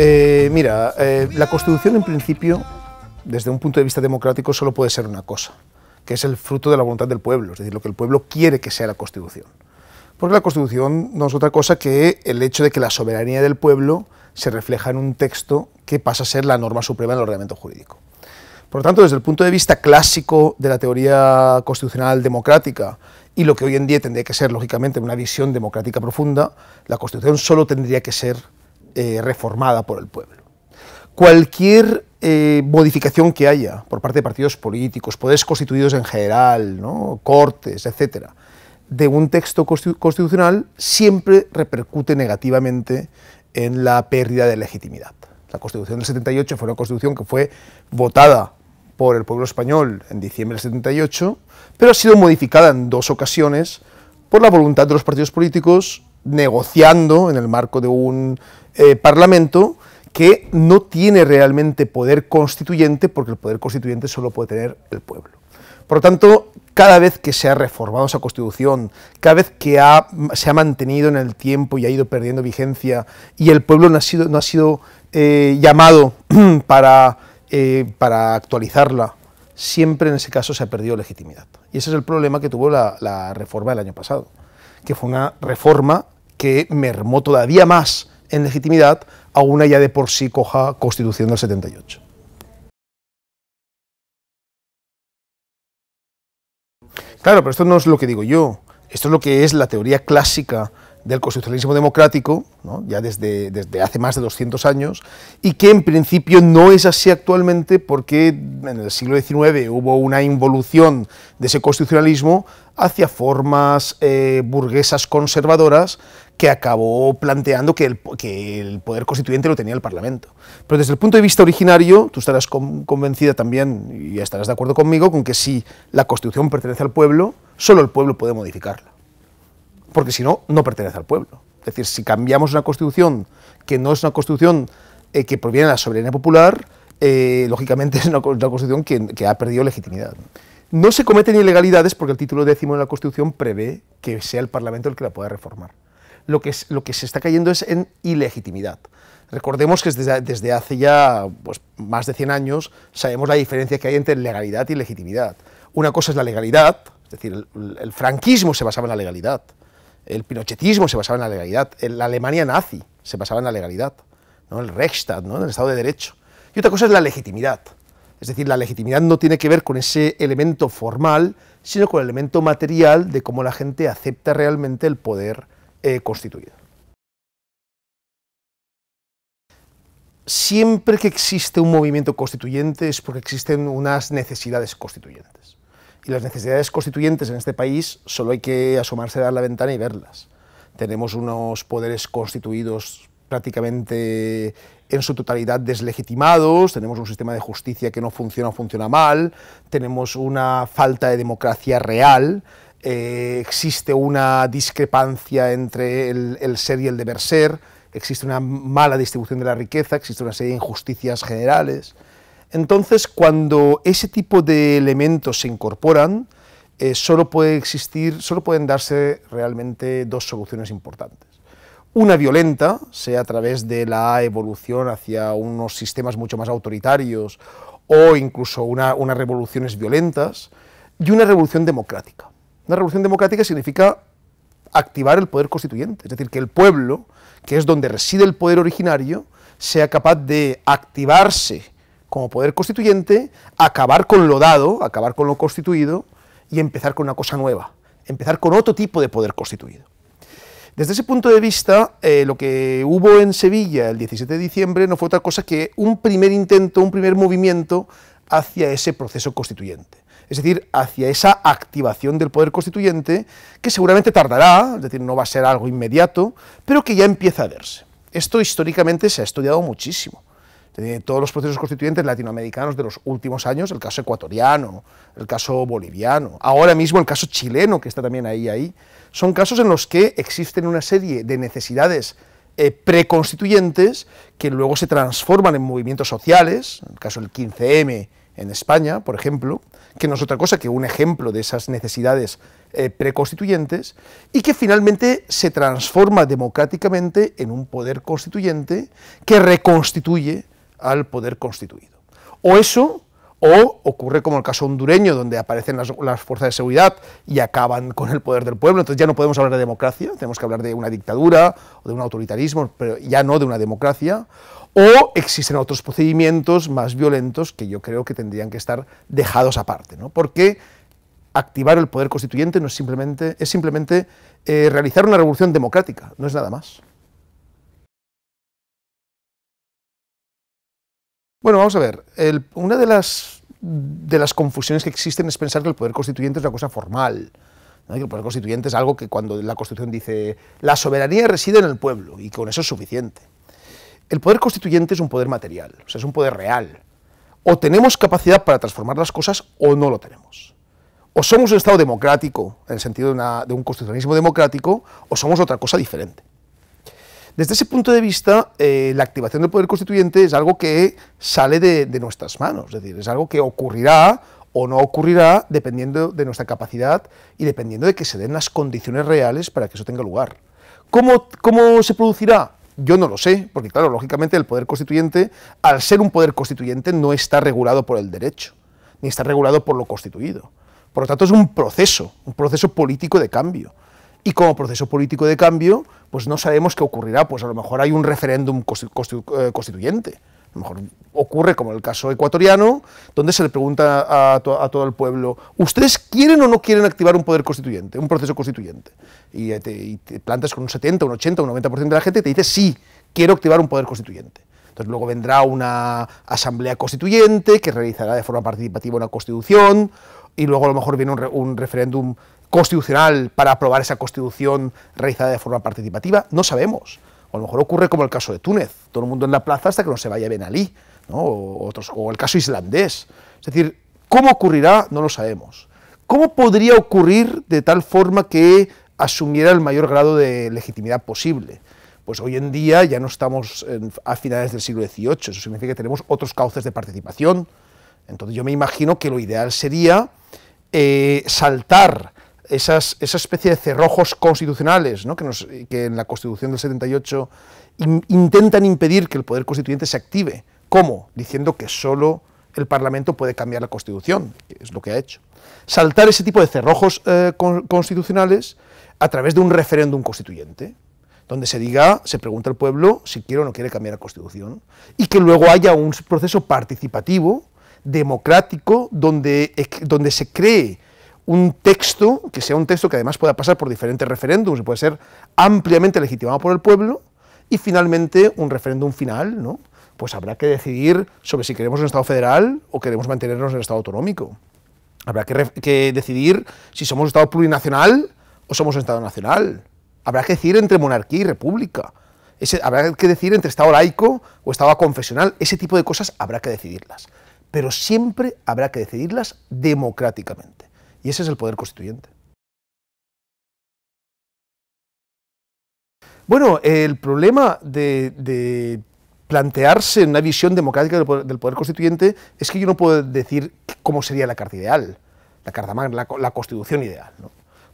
Eh, mira, eh, la Constitución en principio, desde un punto de vista democrático, solo puede ser una cosa, que es el fruto de la voluntad del pueblo, es decir, lo que el pueblo quiere que sea la Constitución. Porque la Constitución no es otra cosa que el hecho de que la soberanía del pueblo se refleja en un texto que pasa a ser la norma suprema del ordenamiento jurídico. Por lo tanto, desde el punto de vista clásico de la teoría constitucional democrática y lo que hoy en día tendría que ser, lógicamente, una visión democrática profunda, la Constitución solo tendría que ser eh, reformada por el pueblo. Cualquier eh, modificación que haya por parte de partidos políticos, poderes constituidos en general, cortes, etcétera, de un texto constitucional siempre repercute negativamente en la pérdida de legitimidad. La Constitución del 78 fue una constitución que fue votada por el pueblo español en diciembre del 78, pero ha sido modificada en dos ocasiones por la voluntad de los partidos políticos negociando en el marco de un eh, parlamento que no tiene realmente poder constituyente porque el poder constituyente solo puede tener el pueblo. Por lo tanto, cada vez que se ha reformado esa constitución, cada vez que se ha mantenido en el tiempo y ha ido perdiendo vigencia y el pueblo no ha sido, no ha sido eh, llamado para eh, para actualizarla, siempre en ese caso se ha perdido legitimidad. Y ese es el problema que tuvo la, la reforma del año pasado, que fue una reforma que mermó todavía más en legitimidad a una ya de por sí coja constitución del 78. Claro, pero esto no es lo que digo yo, esto es lo que es la teoría clásica del constitucionalismo democrático, ya desde, desde, hace más de 200 años, y que en principio no es así actualmente porque en el siglo XIX hubo una involución de ese constitucionalismo hacia formas eh, burguesas conservadoras que acabó planteando que el, que el, poder constituyente lo tenía el Parlamento. Pero desde el punto de vista originario, tú estarás convencida también, y estarás de acuerdo conmigo, con que si la Constitución pertenece al pueblo, solo el pueblo puede modificarla porque si no, no pertenece al pueblo. Es decir, si cambiamos una constitución que no es una constitución eh, que proviene de la soberanía popular, eh, lógicamente es una, constitución que, ha perdido legitimidad. No se cometen ilegalidades porque el título décimo de la Constitución prevé que sea el Parlamento el que la pueda reformar. Lo que, es, lo que se está cayendo es en ilegitimidad. Recordemos que desde, hace ya pues, más de 100 años sabemos la diferencia que hay entre legalidad y legitimidad. Una cosa es la legalidad, es decir, el franquismo se basaba en la legalidad. El pinochetismo se basaba en la legalidad, la Alemania nazi se basaba en la legalidad, ¿no? el Reichstag, ¿no? en el Estado de Derecho. Y otra cosa es la legitimidad. Es decir, la legitimidad no tiene que ver con ese elemento formal, sino con el elemento material de cómo la gente acepta realmente el poder eh, constituido. Siempre que existe un movimiento constituyente es porque existen unas necesidades constituyentes. Y las necesidades constituyentes en este país solo hay que asomarse a la ventana y verlas. Tenemos unos poderes constituidos prácticamente en su totalidad deslegitimados, tenemos un sistema de justicia que no funciona o funciona mal, tenemos una falta de democracia real, eh, existe una discrepancia entre el ser y el deber ser, existe una mala distribución de la riqueza, existe una serie de injusticias generales. Entonces, cuando ese tipo de elementos se incorporan, eh, solo puede existir, solo pueden darse realmente dos soluciones importantes. Una violenta, sea a través de la evolución hacia unos sistemas mucho más autoritarios o incluso unas revoluciones violentas, y una revolución democrática. Una revolución democrática significa activar el poder constituyente, es decir, que el pueblo, que es donde reside el poder originario, sea capaz de activarse como poder constituyente, acabar con lo dado, acabar con lo constituido y empezar con una cosa nueva, empezar con otro tipo de poder constituido. Desde ese punto de vista, eh, lo que hubo en Sevilla el 17 de diciembre no fue otra cosa que un primer intento, un primer movimiento hacia ese proceso constituyente, es decir, hacia esa activación del poder constituyente que seguramente tardará, es decir, no va a ser algo inmediato, pero que ya empieza a verse. Esto históricamente se ha estudiado muchísimo. Eh, todos los procesos constituyentes latinoamericanos de los últimos años, el caso ecuatoriano, el caso boliviano, ahora mismo el caso chileno, que está también ahí, ahí, son casos en los que existen una serie de necesidades eh, preconstituyentes que luego se transforman en movimientos sociales, en el caso del 15M en España, por ejemplo, que no es otra cosa que un ejemplo de esas necesidades eh, preconstituyentes, y que finalmente se transforma democráticamente en un poder constituyente que reconstituye al poder constituido. O eso, o ocurre como el caso hondureño, donde aparecen las, fuerzas de seguridad y acaban con el poder del pueblo, entonces ya no podemos hablar de democracia, tenemos que hablar de una dictadura o de un autoritarismo, pero ya no de una democracia, o existen otros procedimientos más violentos que yo creo que tendrían que estar dejados aparte, ¿no? porque activar el poder constituyente no es simplemente, es simplemente eh, realizar una revolución democrática, no es nada más. Bueno, vamos a ver. una de las, de las confusiones que existen es pensar que el poder constituyente es una cosa formal. Que el poder constituyente es algo que cuando la Constitución dice la soberanía reside en el pueblo y con eso es suficiente. El poder constituyente es un poder material, es un poder real. O tenemos capacidad para transformar las cosas o no lo tenemos. O somos un Estado democrático, en el sentido de un constitucionalismo democrático, o somos otra cosa diferente. Desde ese punto de vista, eh, la activación del poder constituyente es algo que sale de, nuestras manos, es decir, es algo que ocurrirá o no ocurrirá dependiendo de nuestra capacidad y dependiendo de que se den las condiciones reales para que eso tenga lugar. ¿Cómo, cómo se producirá? Yo no lo sé, porque claro, lógicamente el poder constituyente, al ser un poder constituyente, no está regulado por el derecho, ni está regulado por lo constituido. Por lo tanto, es un proceso, un proceso político de cambio y como proceso político de cambio, pues no sabemos qué ocurrirá, pues a lo mejor hay un referéndum eh, constituyente, a lo mejor ocurre como el caso ecuatoriano, donde se le pregunta a, todo el pueblo, ¿ustedes quieren o no quieren activar un poder constituyente, un proceso constituyente? Y eh, te, plantas con un 70, un 80, un 90% de la gente y te dice, sí, quiero activar un poder constituyente. Entonces luego vendrá una asamblea constituyente que realizará de forma participativa una constitución y luego a lo mejor viene un, referéndum un referéndum constitucional para aprobar esa constitución realizada de forma participativa? No sabemos. O a lo mejor ocurre como el caso de Túnez, todo el mundo en la plaza hasta que no se vaya Ben Ali, ¿no? o, otros, o el caso islandés. Es decir, ¿cómo ocurrirá? No lo sabemos. ¿Cómo podría ocurrir de tal forma que asumiera el mayor grado de legitimidad posible? Pues hoy en día ya no estamos a finales del siglo XVIII, eso significa que tenemos otros cauces de participación. Entonces yo me imagino que lo ideal sería eh, saltar esas, esa especie de cerrojos constitucionales que, en la Constitución del 78 intentan impedir que el poder constituyente se active. ¿Cómo? Diciendo que solo el Parlamento puede cambiar la Constitución, que es lo que ha hecho. Saltar ese tipo de cerrojos eh, constitucionales a través de un referéndum constituyente, donde se diga, se pregunta al pueblo si quiere o no quiere cambiar la Constitución, y que luego haya un proceso participativo, democrático, donde, donde se cree un texto, que sea un texto que además pueda pasar por diferentes referéndums y puede ser ampliamente legitimado por el pueblo, y finalmente un referéndum final, ¿no? Pues habrá que decidir sobre si queremos un Estado federal o queremos mantenernos en el Estado autonómico. Habrá que, decidir si somos un Estado plurinacional o somos un Estado nacional. Habrá que decidir entre monarquía y república. habrá que decidir entre Estado laico o Estado confesional. Ese tipo de cosas habrá que decidirlas. Pero siempre habrá que decidirlas democráticamente. Y ese es el poder constituyente. Bueno, el problema de, plantearse una visión democrática del poder, constituyente es que yo no puedo decir cómo sería la carta ideal, la carta magna, la, constitución ideal.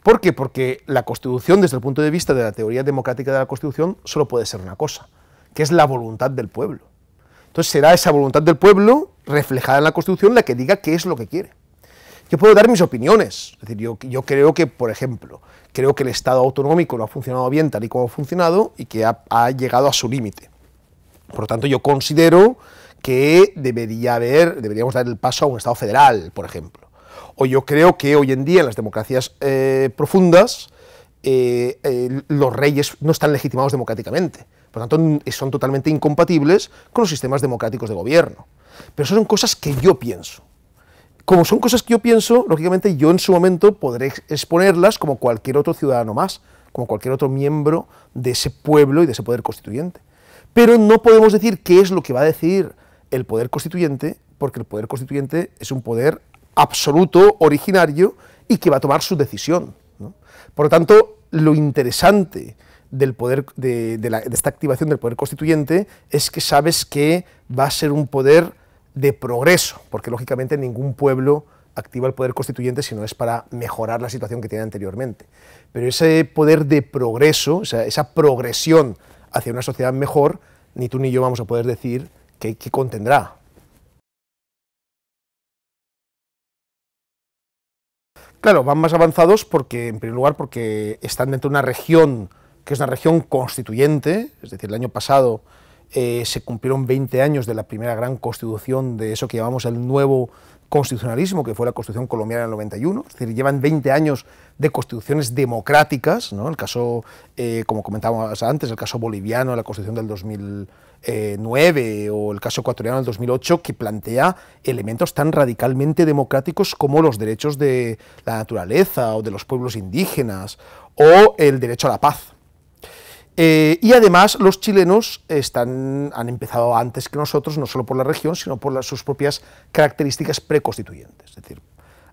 ¿Por qué? Porque la constitución, desde el punto de vista de la teoría democrática de la constitución, solo puede ser una cosa, que es la voluntad del pueblo. Entonces será esa voluntad del pueblo reflejada en la constitución la que diga qué es lo que quiere. Yo puedo dar mis opiniones. decir, yo, creo que, por ejemplo, creo que el Estado autonómico no ha funcionado bien tal y como ha funcionado y que ha, llegado a su límite. Por lo tanto, yo considero que debería haber, deberíamos dar el paso a un Estado federal, por ejemplo. O yo creo que hoy en día en las democracias eh, profundas eh, eh, los reyes no están legitimados democráticamente. Por lo tanto, son totalmente incompatibles con los sistemas democráticos de gobierno. Pero son cosas que yo pienso como son cosas que yo pienso, lógicamente yo en su momento podré exponerlas como cualquier otro ciudadano más, como cualquier otro miembro de ese pueblo y de ese poder constituyente. Pero no podemos decir qué es lo que va a decidir el poder constituyente, porque el poder constituyente es un poder absoluto, originario, y que va a tomar su decisión. Por lo tanto, lo interesante del poder, de, de esta activación del poder constituyente es que sabes que va a ser un poder de progreso, porque lógicamente ningún pueblo activa el poder constituyente si no es para mejorar la situación que tiene anteriormente. Pero ese poder de progreso, o sea, esa progresión hacia una sociedad mejor, ni tú ni yo vamos a poder decir qué contendrá. Claro, van más avanzados porque, en primer lugar, porque están dentro de una región que es una región constituyente, es decir, el año pasado eh, se cumplieron 20 años de la primera gran constitución, de eso que llamamos el nuevo constitucionalismo, que fue la Constitución colombiana del 91, es decir, llevan 20 años de constituciones democráticas, ¿no? el caso, eh, como comentábamos antes, el caso boliviano, la Constitución del 2009 o el caso ecuatoriano del 2008, que plantea elementos tan radicalmente democráticos como los derechos de la naturaleza o de los pueblos indígenas o el derecho a la paz. Eh, y además los chilenos han empezado antes que nosotros, no solo por la región, sino por sus propias características preconstituyentes. Es decir,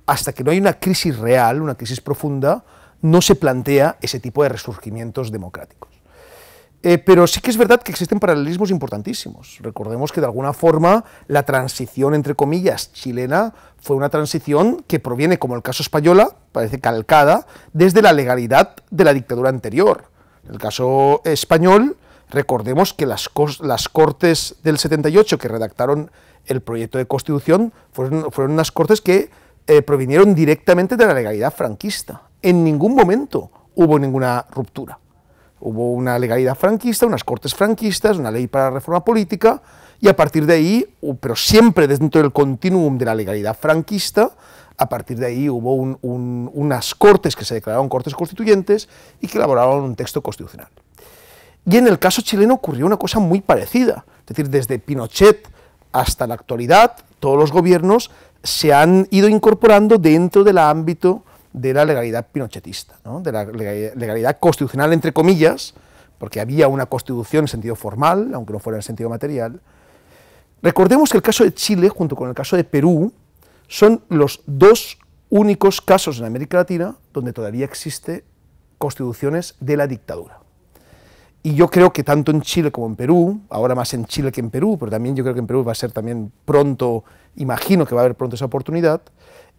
hasta que no hay una crisis real, una crisis profunda, no se plantea ese tipo de resurgimientos democráticos. Eh, pero sí que es verdad que existen paralelismos importantísimos. Recordemos que de alguna forma la transición, entre comillas, chilena fue una transición que proviene, como el caso española, parece calcada, desde la legalidad de la dictadura anterior en el caso español, recordemos que las, Cortes del 78 que redactaron el proyecto de Constitución fueron, unas Cortes que eh, provinieron directamente de la legalidad franquista. En ningún momento hubo ninguna ruptura. Hubo una legalidad franquista, unas cortes franquistas, una ley para la reforma política, y a partir de ahí, pero siempre dentro del continuum de la legalidad franquista, a partir de ahí hubo unas cortes que se declararon cortes constituyentes y que elaboraron un texto constitucional. Y en el caso chileno ocurrió una cosa muy parecida, es decir, desde Pinochet hasta la actualidad, todos los gobiernos se han ido incorporando dentro del ámbito de la legalidad pinochetista, de la legalidad constitucional, entre comillas, porque había una constitución en sentido formal, aunque no fuera en sentido material. Recordemos que el caso de Chile, junto con el caso de Perú, son los dos únicos casos en América Latina donde todavía existe constituciones de la dictadura. Y yo creo que tanto en Chile como en Perú, ahora más en Chile que en Perú, pero también yo creo que en Perú va a ser también pronto, imagino que va a haber pronto esa oportunidad,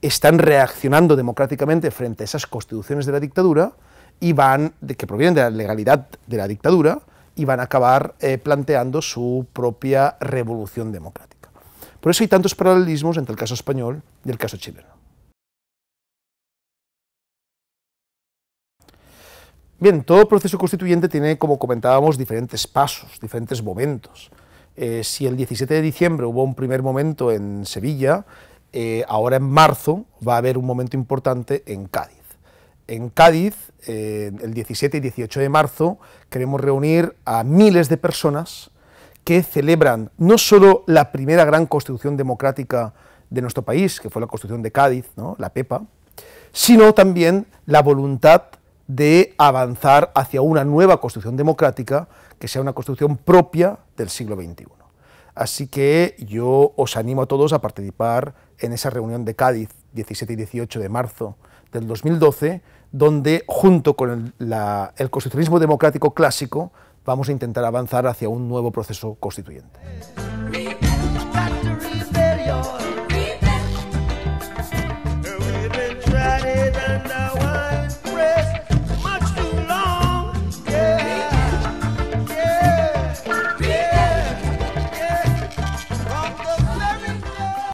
están reaccionando democráticamente frente a esas constituciones de la dictadura y van, de, que provienen de la legalidad de la dictadura, y van a acabar eh, planteando su propia revolución democrática. Por eso hay tantos paralelismos entre el caso español y el caso chileno. Bien, todo proceso constituyente tiene, como comentábamos, diferentes pasos, diferentes momentos. Eh, si el 17 de diciembre hubo un primer momento en Sevilla, eh, ahora en marzo va a haber un momento importante en Cádiz. En Cádiz, eh, el 17 y 18 de marzo, queremos reunir a miles de personas que celebran no solo la primera gran constitución democrática de nuestro país, que fue la constitución de Cádiz, ¿no? la PEPA, sino también la voluntad de avanzar hacia una nueva constitución democrática que sea una constitución propia del siglo XXI. Así que yo os animo a todos a participar en esa reunión de Cádiz 17 y 18 de marzo del 2012, donde junto con el, el constitucionalismo democrático clásico vamos a intentar avanzar hacia un nuevo proceso constituyente.